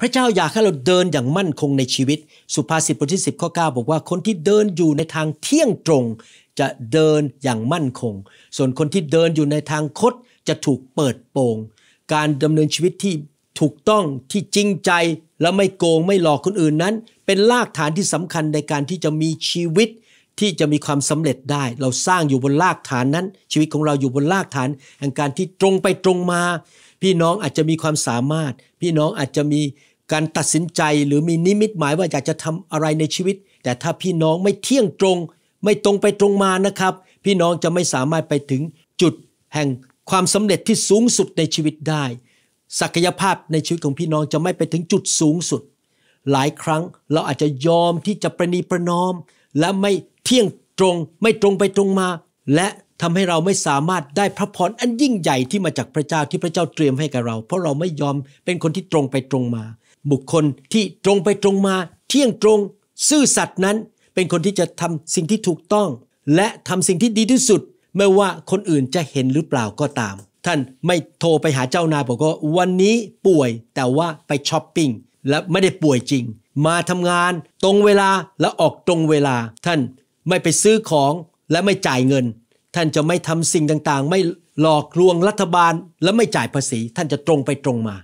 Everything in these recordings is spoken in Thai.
พระเจ้าอยากให้เราเดินอย่างมั่นคงในชีวิต สุภาษิตบทที่ 10ข้อ9บอกว่าคนที่เดินอยู่ในทางเที่ยงตรง จะเดินอย่างมั่นคง ส่วนคนที่เดินอยู่ในทางคดจะถูกเปิดโปงการดำเนินชีวิตที่ถูกต้องที่จริงใจและไม่โกงไม่หลอกคนอื่นนั้น เป็นรากฐานที่สำคัญในการที่จะมีชีวิตที่จะมีความสำเร็จได้ เราสร้างอยู่บนรากฐานนั้น ชีวิตของเราอยู่บนรากฐานแห่งการที่ตรงไปตรงมา พี่น้องอาจจะมีความสามารถ พี่น้องอาจจะมีการตัดสินใจหรือมีนิมิตหมายว่าอยากจะทำอะไรในชีวิต แต่ถ้าพี่น้องไม่เที่ยงตรงไม่ตรงไปตรงมานะครับ พี่น้องจะไม่สามารถไปถึงจุดแห่งความสำเร็จที่สูงสุดในชีวิตได้ ศักยภาพในชีวิตของพี่น้องจะไม่ไปถึงจุดสูงสุด หลายครั้งเราอาจจะยอมที่จะประนีประนอม และไม่เที่ยงตรง ไม่ตรงไปตรงมา และทำให้เราไม่สามารถได้พระพรอันยิ่งใหญ่ที่มาจากพระเจ้าที่พระเจ้าเตรียมให้กับเรา เพราะเราไม่ยอมเป็นคนที่ตรงไปตรงมาบุคคลที่ตรงไปตรงมา เที่ยงตรงซื่อสัตย์นั้นเป็นคนที่จะทำสิ่งที่ถูกต้อง และทำสิ่งที่ดีที่สุด ไม่ว่าคนอื่นจะเห็นหรือเปล่าก็ตาม ท่านไม่โทรไปหาเจ้านายบอกว่าวันนี้ป่วยแต่ว่าไปช้อปปิ้งและไม่ได้ป่วยจริง มาทำงานตรงเวลาและออกตรงเวลา ท่านไม่ไปซื้อของ และไม่จ่ายเงิน ท่านจะไม่ทำสิ่งต่างๆ ไม่หลอกลวงรัฐบาล และไม่จ่ายภาษีท่านจะตรงไปตรงมา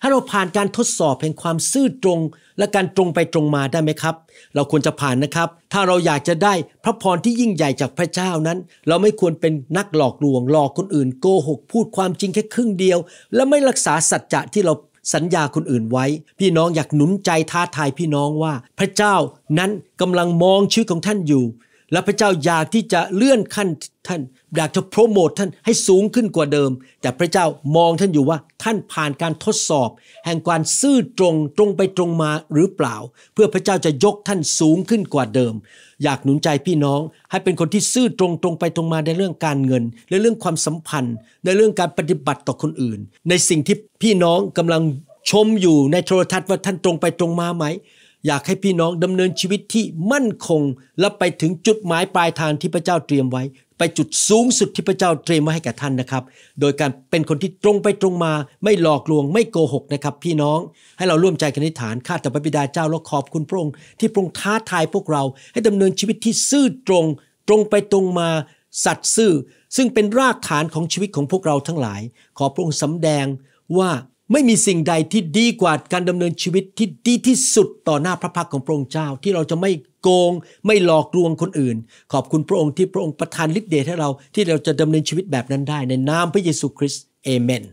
ให้เราผ่านการทดสอบแห่งความซื่อตรง และการตรงไปตรงมาได้ไหมครับ เราควรจะผ่านนะครับ ถ้าเราอยากจะได้พระพรที่ยิ่งใหญ่จากพระเจ้านั้น เราไม่ควรเป็นนักหลอกลวงหลอกคนอื่นโกหก พูดความจริงแค่ครึ่งเดียว และไม่รักษาสัจจะที่เราสัญญาคนอื่นไว้ พี่น้องอยากหนุนใจท้าทายพี่น้องว่า พระเจ้านั้นกำลังมองชีวิตของท่านอยู่และพระเจ้าอยากที่จะเลื่อนขั้นท่านอยากจะโปรโมทท่านให้สูงขึ้นกว่าเดิม แต่พระเจ้ามองท่านอยู่ว่าท่านผ่านการทดสอบ แห่งการซื่อตรงตรงไปตรงมาหรือเปล่า เพื่อพระเจ้าจะยกท่านสูงขึ้นกว่าเดิม อยากหนุนใจพี่น้อง ให้เป็นคนที่ซื่อตรงตรงไปตรงมาในเรื่องการเงินในเรื่องความสัมพันธ์ ในเรื่องการปฏิบัติต่อคนอื่น ในสิ่งที่พี่น้องกำลังชมอยู่ในโทรทัศน์ว่าท่านตรงไปตรงมาไหมอยากให้พี่น้องดำเนินชีวิตที่มั่นคง และไปถึงจุดหมายปลายทางที่พระเจ้าเตรียมไว้ ไปจุดสูงสุดที่พระเจ้าเตรียมไว้ให้กับท่านนะครับ โดยการเป็นคนที่ตรงไปตรงมา ไม่หลอกลวงไม่โกหกนะครับพี่น้อง ให้เราร่วมใจกันอธิษฐาน ข้าแต่พระบิดาเจ้าและขอบคุณพระองค์ที่พระองค์ท้าทายพวกเราให้ดำเนินชีวิตที่ซื่อตรง ตรงไปตรงมา สัตย์ซื่อ ซึ่งเป็นรากฐานของชีวิตของพวกเราทั้งหลาย ขอพระองค์สำแดงว่าไม่มีสิ่งใดที่ดีกว่าการดำเนินชีวิตที่ดีที่สุดต่อหน้าพระพักของพระองค์เจ้าที่เราจะไม่โกงไม่หลอกลวงคนอื่น ขอบคุณพระองค์ที่พระองค์ประทานฤทธิ์เดชให้เราที่เราจะดำเนินชีวิตแบบนั้นได้ในนามพระเยซูคริสต์เอเมน